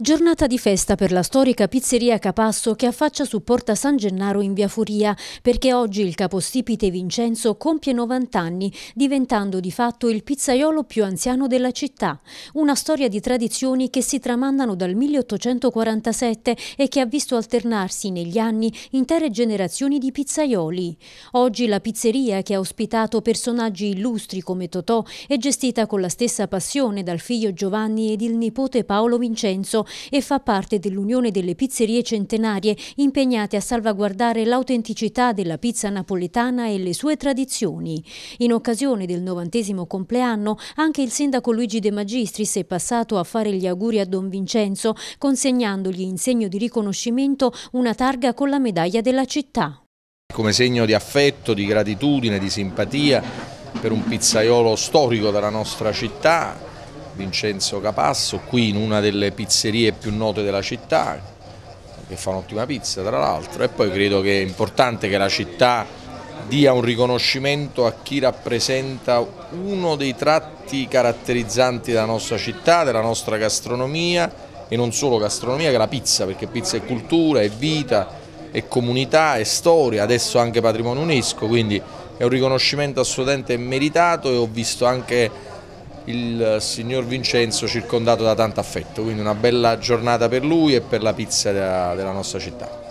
Giornata di festa per la storica pizzeria Capasso che affaccia su Porta San Gennaro in via Furia perché oggi il capostipite Vincenzo compie 90 anni diventando di fatto il pizzaiolo più anziano della città. Una storia di tradizioni che si tramandano dal 1847 e che ha visto alternarsi negli anni intere generazioni di pizzaioli. Oggi la pizzeria che ha ospitato personaggi illustri come Totò è gestita con la stessa passione dal figlio Giovanni ed il nipote Paolo Vincenzo e fa parte dell'Unione delle Pizzerie Centenarie impegnate a salvaguardare l'autenticità della pizza napoletana e le sue tradizioni. In occasione del novantesimo compleanno anche il sindaco Luigi De Magistris è passato a fare gli auguri a Don Vincenzo consegnandogli in segno di riconoscimento una targa con la medaglia della città. Come segno di affetto, di gratitudine, di simpatia per un pizzaiolo storico della nostra città, Vincenzo Capasso, qui in una delle pizzerie più note della città, che fa un'ottima pizza tra l'altro, e poi credo che è importante che la città dia un riconoscimento a chi rappresenta uno dei tratti caratterizzanti della nostra città, della nostra gastronomia e non solo gastronomia che è la pizza, perché pizza è cultura, è vita, è comunità, è storia, adesso anche patrimonio UNESCO, quindi è un riconoscimento assolutamente meritato e ho visto anche il signor Vincenzo circondato da tanto affetto, quindi una bella giornata per lui e per la pizza della nostra città.